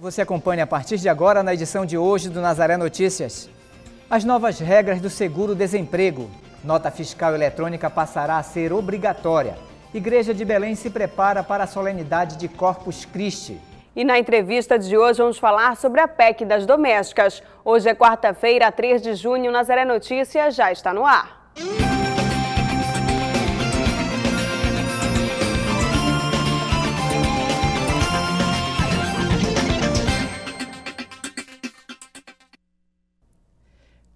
Você acompanha a partir de agora na edição de hoje do Nazaré Notícias. As novas regras do seguro-desemprego. Nota fiscal eletrônica passará a ser obrigatória. Igreja de Belém se prepara para a solenidade de Corpus Christi. E na entrevista de hoje vamos falar sobre a PEC das domésticas. Hoje é quarta-feira, 3 de junho, Nazaré Notícias já está no ar.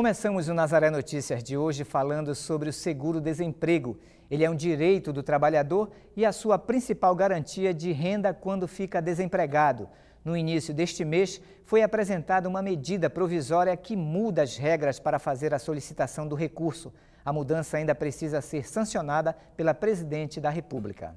Começamos o Nazaré Notícias de hoje falando sobre o seguro-desemprego. Ele é um direito do trabalhador e a sua principal garantia de renda quando fica desempregado. No início deste mês, foi apresentada uma medida provisória que muda as regras para fazer a solicitação do recurso. A mudança ainda precisa ser sancionada pela presidente da República.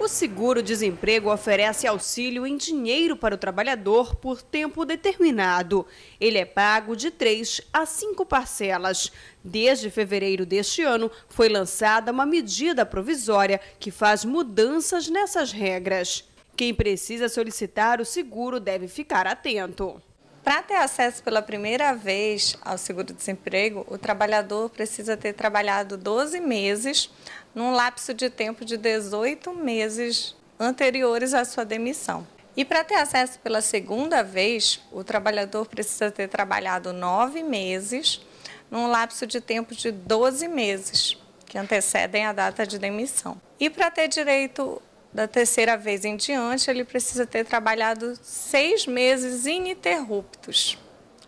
O seguro-desemprego oferece auxílio em dinheiro para o trabalhador por tempo determinado. Ele é pago de três a cinco parcelas. Desde fevereiro deste ano, foi lançada uma medida provisória que faz mudanças nessas regras. Quem precisa solicitar o seguro deve ficar atento. Para ter acesso pela primeira vez ao seguro-desemprego, o trabalhador precisa ter trabalhado 12 meses num lapso de tempo de 18 meses anteriores à sua demissão. E para ter acesso pela segunda vez, o trabalhador precisa ter trabalhado nove meses num lapso de tempo de 12 meses, que antecedem a data de demissão. E para ter direito da terceira vez em diante, ele precisa ter trabalhado seis meses ininterruptos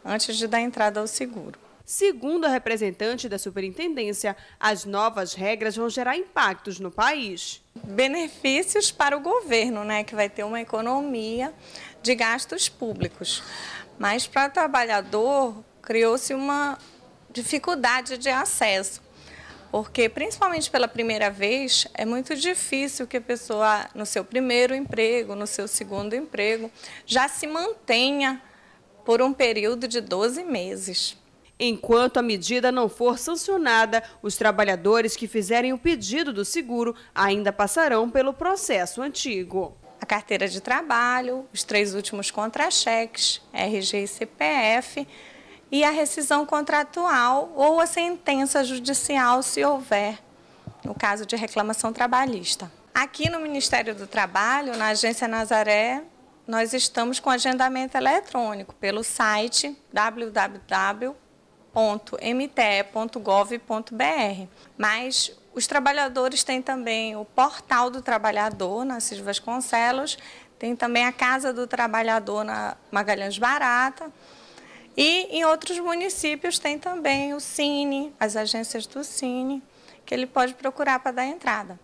antes de dar entrada ao seguro. Segundo a representante da superintendência, as novas regras vão gerar impactos no país. Benefícios para o governo, né, que vai ter uma economia de gastos públicos. Mas para o trabalhador, criou-se uma dificuldade de acesso porque principalmente pela primeira vez é muito difícil que a pessoa no seu primeiro emprego, no seu segundo emprego, já se mantenha por um período de 12 meses. Enquanto a medida não for sancionada, os trabalhadores que fizerem o pedido do seguro ainda passarão pelo processo antigo. A carteira de trabalho, os três últimos contra-cheques, RG e CPF, e a rescisão contratual ou a sentença judicial, se houver, no caso de reclamação trabalhista. Aqui no Ministério do Trabalho, na Agência Nazaré, nós estamos com agendamento eletrônico pelo site www.mte.gov.br. Mas os trabalhadores têm também o Portal do Trabalhador, na Cis Vasconcelos, tem também a Casa do Trabalhador, na Magalhães Barata. E em outros municípios tem também o Cine, as agências do Cine, que ele pode procurar para dar entrada.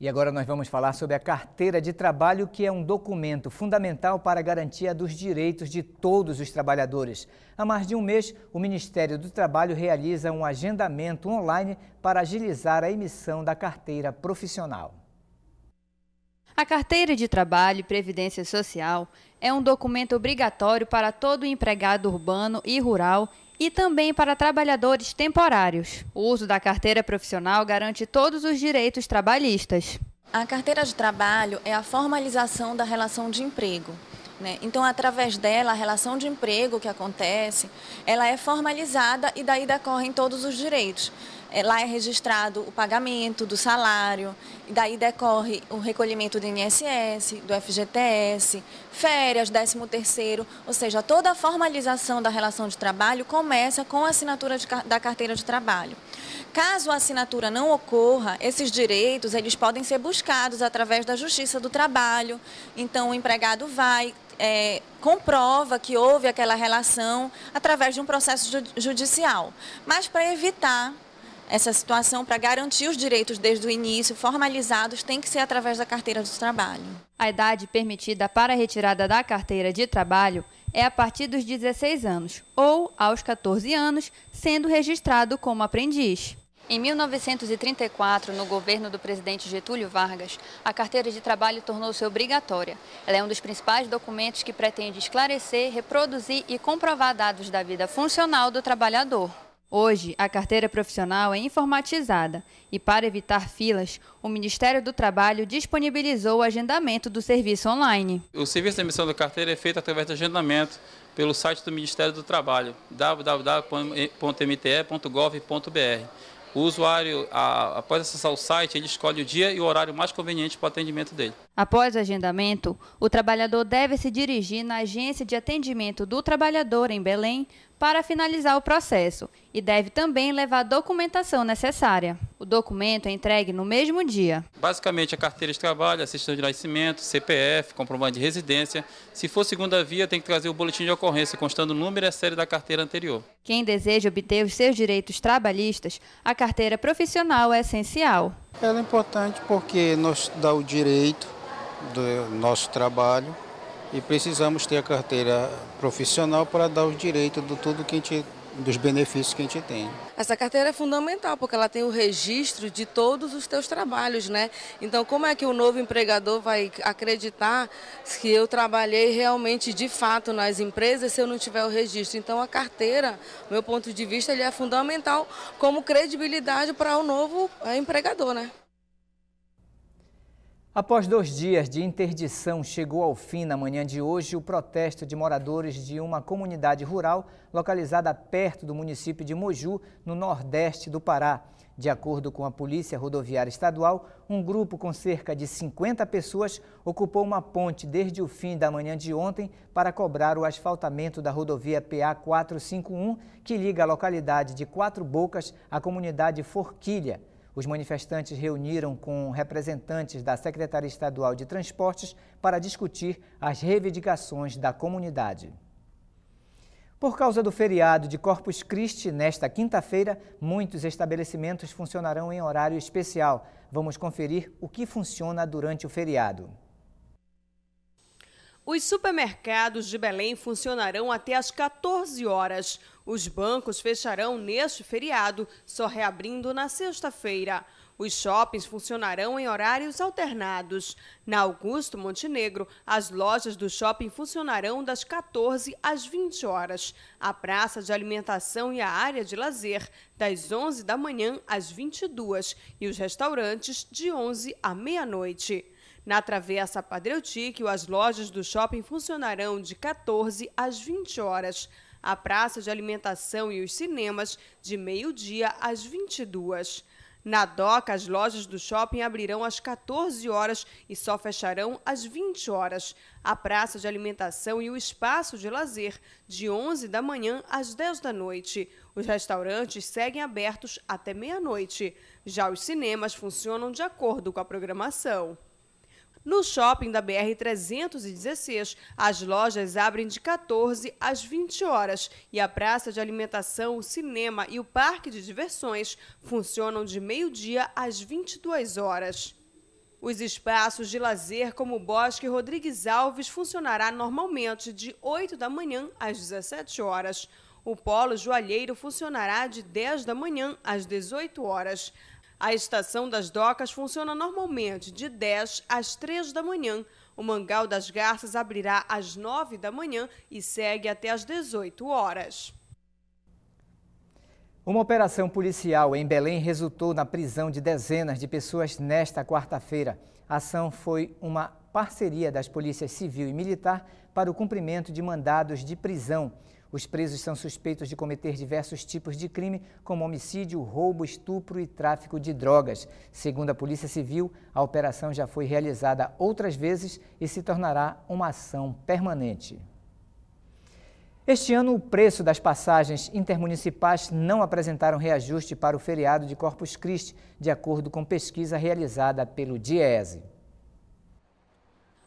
E agora nós vamos falar sobre a carteira de trabalho, que é um documento fundamental para a garantia dos direitos de todos os trabalhadores. Há mais de um mês, o Ministério do Trabalho realiza um agendamento online para agilizar a emissão da carteira profissional. A Carteira de Trabalho e Previdência Social é um documento obrigatório para todo empregado urbano e rural e também para trabalhadores temporários. O uso da carteira profissional garante todos os direitos trabalhistas. A carteira de trabalho é a formalização da relação de emprego, né? Então, através dela, a relação de emprego que acontece, ela é formalizada e daí decorrem todos os direitos. É, lá é registrado o pagamento do salário, e daí decorre o recolhimento do INSS, do FGTS, férias, 13 terceiro ou seja, toda a formalização da relação de trabalho começa com a assinatura de, da carteira de trabalho. Caso a assinatura não ocorra, esses direitos eles podem ser buscados através da Justiça do Trabalho. Então, o empregado vai, é, comprova que houve aquela relação através de um processo judicial. Mas para evitar essa situação, para garantir os direitos desde o início, formalizados, tem que ser através da carteira de trabalho. A idade permitida para a retirada da carteira de trabalho é a partir dos 16 anos ou aos 14 anos, sendo registrado como aprendiz. Em 1934, no governo do presidente Getúlio Vargas, a carteira de trabalho tornou-se obrigatória. Ela é um dos principais documentos que pretende esclarecer, reproduzir e comprovar dados da vida funcional do trabalhador. Hoje, a carteira profissional é informatizada e, para evitar filas, o Ministério do Trabalho disponibilizou o agendamento do serviço online. O serviço de emissão da carteira é feito através do agendamento pelo site do Ministério do Trabalho, www.mte.gov.br. O usuário, a, após acessar o site, ele escolhe o dia e o horário mais conveniente para o atendimento dele. Após o agendamento, o trabalhador deve se dirigir na agência de atendimento do trabalhador em Belém para finalizar o processo e deve também levar a documentação necessária. O documento é entregue no mesmo dia. Basicamente, a carteira de trabalho, assistência de nascimento, CPF, comprovante de residência. Se for segunda via, tem que trazer o boletim de ocorrência, constando o número e a série da carteira anterior. Quem deseja obter os seus direitos trabalhistas, a carteira profissional é essencial. Ela é importante porque nos dá o direito do nosso trabalho, e precisamos ter a carteira profissional para dar os direitos de tudo que a gente dos benefícios que a gente tem. Essa carteira é fundamental porque ela tem o registro de todos os teus trabalhos, né? Então, como é que o novo empregador vai acreditar que eu trabalhei realmente de fato nas empresas se eu não tiver o registro? Então, a carteira, meu ponto de vista, ele é fundamental como credibilidade para o novo eh, empregador, né? Após dois dias de interdição, chegou ao fim na manhã de hoje o protesto de moradores de uma comunidade rural localizada perto do município de Moju, no nordeste do Pará. De acordo com a Polícia Rodoviária Estadual, um grupo com cerca de 50 pessoas ocupou uma ponte desde o fim da manhã de ontem para cobrar o asfaltamento da rodovia PA 451, que liga a localidade de Quatro Bocas à comunidade Forquilha. Os manifestantes reuniram com representantes da Secretaria Estadual de Transportes para discutir as reivindicações da comunidade. Por causa do feriado de Corpus Christi, nesta quinta-feira, muitos estabelecimentos funcionarão em horário especial. Vamos conferir o que funciona durante o feriado. Os supermercados de Belém funcionarão até às 14 horas. Os bancos fecharão neste feriado, só reabrindo na sexta-feira. Os shoppings funcionarão em horários alternados. Na Augusto Montenegro, as lojas do shopping funcionarão das 14 às 20 horas. A praça de alimentação e a área de lazer, das 11 da manhã às 22 e os restaurantes de 11 à meia-noite. Na Travessa Padre Tique, as lojas do shopping funcionarão de 14 às 20 horas. A praça de alimentação e os cinemas de meio-dia às 22. Na DOCA, as lojas do shopping abrirão às 14 horas e só fecharão às 20 horas. A praça de alimentação e o espaço de lazer, de 11 da manhã às 10 da noite. Os restaurantes seguem abertos até meia-noite. Já os cinemas funcionam de acordo com a programação. No shopping da BR-316, as lojas abrem de 14 às 20 horas e a praça de alimentação, o cinema e o parque de diversões funcionam de meio-dia às 22 horas. Os espaços de lazer, como o Bosque Rodrigues Alves, funcionará normalmente de 8 da manhã às 17 horas. O Polo Joalheiro funcionará de 10 da manhã às 18 horas. A estação das docas funciona normalmente de 10 às 3 da manhã. O Mangal das Garças abrirá às 9 da manhã e segue até às 18 horas. Uma operação policial em Belém resultou na prisão de dezenas de pessoas nesta quarta-feira. A ação foi uma parceria das polícias civil e militar para o cumprimento de mandados de prisão. Os presos são suspeitos de cometer diversos tipos de crime, como homicídio, roubo, estupro e tráfico de drogas. Segundo a Polícia Civil, a operação já foi realizada outras vezes e se tornará uma ação permanente. Este ano, o preço das passagens intermunicipais não apresentaram reajuste para o feriado de Corpus Christi, de acordo com pesquisa realizada pelo DIESE.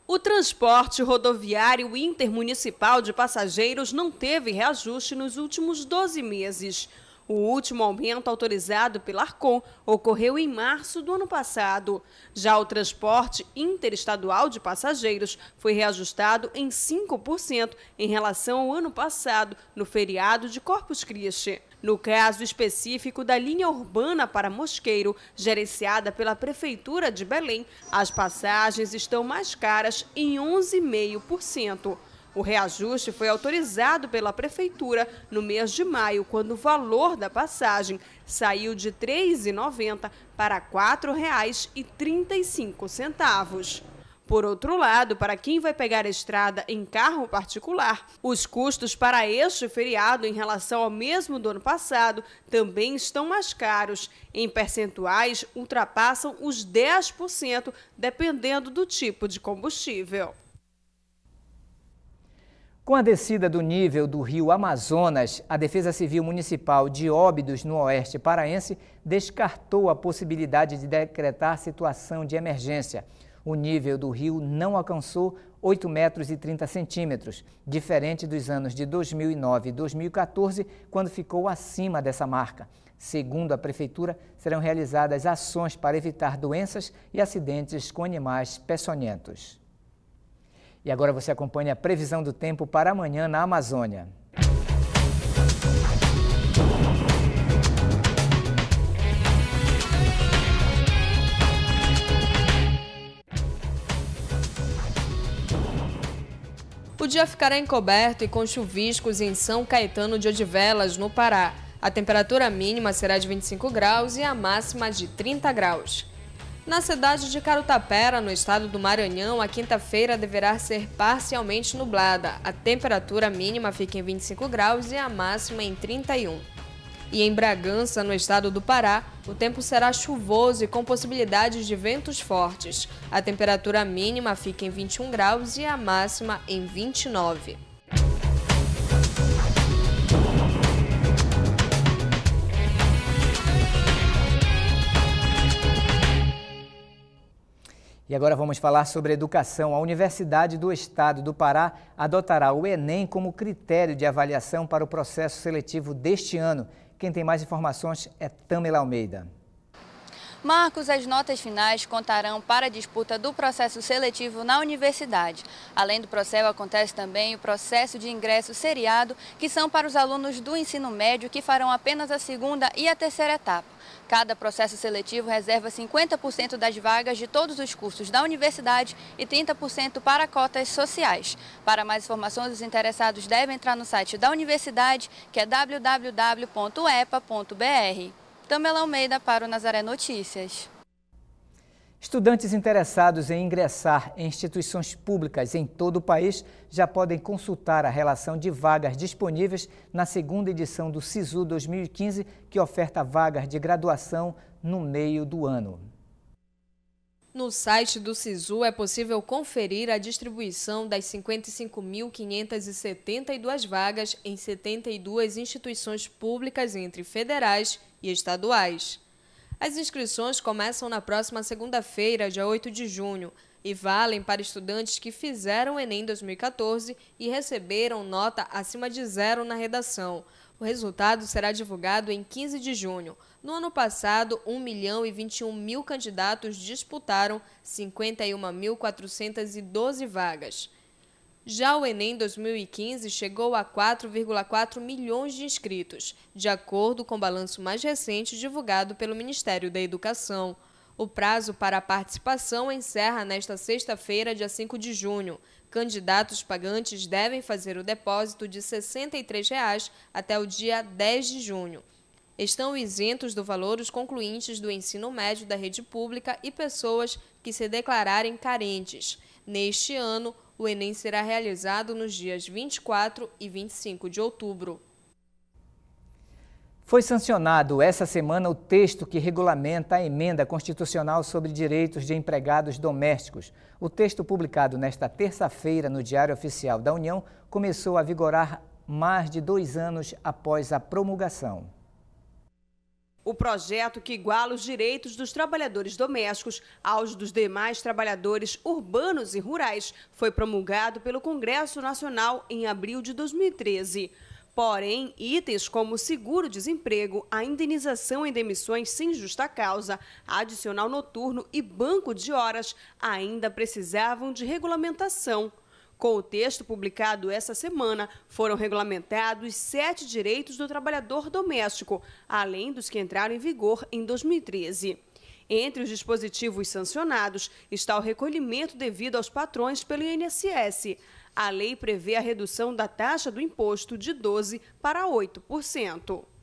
O transporte rodoviário intermunicipal de passageiros não teve reajuste nos últimos 12 meses. O último aumento autorizado pela Arcom ocorreu em março do ano passado. Já o transporte interestadual de passageiros foi reajustado em 5% em relação ao ano passado, no feriado de Corpus Christi. No caso específico da linha urbana para Mosqueiro, gerenciada pela Prefeitura de Belém, as passagens estão mais caras em 11,5%. O reajuste foi autorizado pela Prefeitura no mês de maio, quando o valor da passagem saiu de R$ 3,90 para R$ 4,35. Por outro lado, para quem vai pegar a estrada em carro particular, os custos para este feriado em relação ao mesmo do ano passado também estão mais caros. Em percentuais, ultrapassam os 10%, dependendo do tipo de combustível. Com a descida do nível do rio Amazonas, a Defesa Civil Municipal de Óbidos, no Oeste Paraense, descartou a possibilidade de decretar situação de emergência. O nível do rio não alcançou 8 metros e 30 centímetros, diferente dos anos de 2009 e 2014, quando ficou acima dessa marca. Segundo a Prefeitura, serão realizadas ações para evitar doenças e acidentes com animais peçonhentos. E agora você acompanha a previsão do tempo para amanhã na Amazônia. O dia ficará encoberto e com chuviscos em São Caetano de Odivelas, no Pará. A temperatura mínima será de 25 graus e a máxima de 30 graus. Na cidade de Carutapera, no estado do Maranhão, a quinta-feira deverá ser parcialmente nublada. A temperatura mínima fica em 25 graus e a máxima em 31. E em Bragança, no estado do Pará, o tempo será chuvoso e com possibilidades de ventos fortes. A temperatura mínima fica em 21 graus e a máxima em 29. E agora vamos falar sobre educação. A Universidade do Estado do Pará adotará o Enem como critério de avaliação para o processo seletivo deste ano. Quem tem mais informações é Tamela Almeida. Marcos, as notas finais contarão para a disputa do processo seletivo na universidade. Além do Procel, acontece também o processo de ingresso seriado, que são para os alunos do ensino médio que farão apenas a segunda e a terceira etapa. Cada processo seletivo reserva 50% das vagas de todos os cursos da universidade e 30% para cotas sociais. Para mais informações, os interessados devem entrar no site da universidade, que é www.epa.br. Tamela Almeida para o Nazaré Notícias. Estudantes interessados em ingressar em instituições públicas em todo o país já podem consultar a relação de vagas disponíveis na segunda edição do SISU 2015, que oferta vagas de graduação no meio do ano. No site do SISU é possível conferir a distribuição das 55.572 vagas em 72 instituições públicas entre federais e estaduais. As inscrições começam na próxima segunda-feira, dia 8 de junho, e valem para estudantes que fizeram o Enem 2014 e receberam nota acima de zero na redação. O resultado será divulgado em 15 de junho. No ano passado, 1 milhão e 21 mil candidatos disputaram 51.412 vagas. Já o Enem 2015 chegou a 4,4 milhões de inscritos, de acordo com o balanço mais recente divulgado pelo Ministério da Educação. O prazo para a participação encerra nesta sexta-feira, dia 5 de junho. Candidatos pagantes devem fazer o depósito de R$ 63,00 até o dia 10 de junho. Estão isentos do valor os concluintes do ensino médio da rede pública e pessoas que se declararem carentes. Neste ano, o Enem será realizado nos dias 24 e 25 de outubro. Foi sancionado essa semana o texto que regulamenta a emenda constitucional sobre direitos de empregados domésticos. O texto, publicado nesta terça-feira no Diário Oficial da União, começou a vigorar mais de dois anos após a promulgação. O projeto que iguala os direitos dos trabalhadores domésticos aos dos demais trabalhadores urbanos e rurais foi promulgado pelo Congresso Nacional em abril de 2013. Porém, itens como seguro-desemprego, a indenização em demissões sem justa causa, adicional noturno e banco de horas ainda precisavam de regulamentação. Com o texto publicado essa semana, foram regulamentados sete direitos do trabalhador doméstico, além dos que entraram em vigor em 2013. Entre os dispositivos sancionados está o recolhimento devido aos patrões pelo INSS. A lei prevê a redução da taxa do imposto de 12% para 8%.